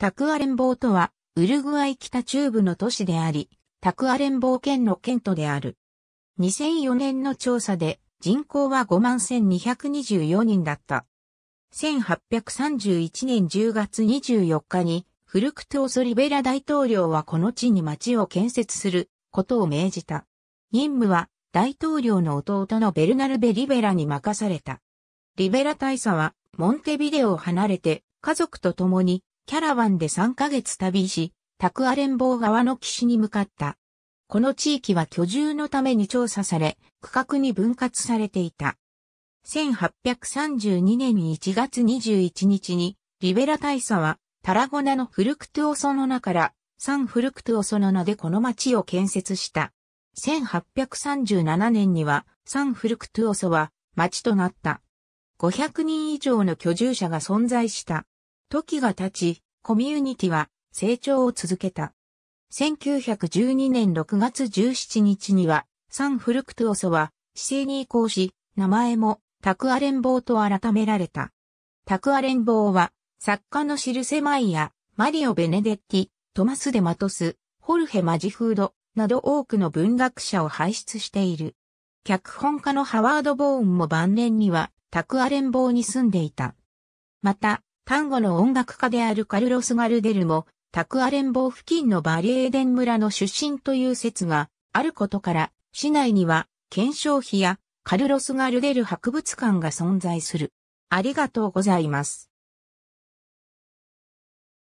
タクアレンボーとは、ウルグアイ北中部の都市であり、タクアレンボー県の県都である。2004年の調査で人口は51,224人だった。1831年10月24日に、フルクトーソリベラ大統領はこの地に町を建設することを命じた。任務は大統領の弟のベルナルベ・リベラに任された。リベラ大佐はモンテビデオを離れて家族と共にキャラバンで3ヶ月旅し、タクアレンボ川の岸に向かった。この地域は居住のために調査され、区画に分割されていた。1832年1月21日に、リベラ大佐は、タラゴナのフルクトゥオソの名から、サンフルクトゥオソの名でこの町を建設した。1837年には、サンフルクトゥオソは、町となった。500人以上の居住者が存在した。時が経ち、コミュニティは成長を続けた。1912年6月17日には、サンフルクトゥオソは、市政に移行し、名前も、タクアレンボーと改められた。タクアレンボーは、作家のシルセマイヤ、マリオ・ベネデッティ、トマス・デ・マトス、ホルヘ・マジフード、など多くの文学者を輩出している。脚本家のハワード・ボーンも晩年には、タクアレンボーに住んでいた。また、単語の音楽家であるカルロス・ガルデルも、タクアレンボー付近のバリエーデン村の出身という説があることから、市内には検証碑やカルロス・ガルデル博物館が存在する。ありがとうございます。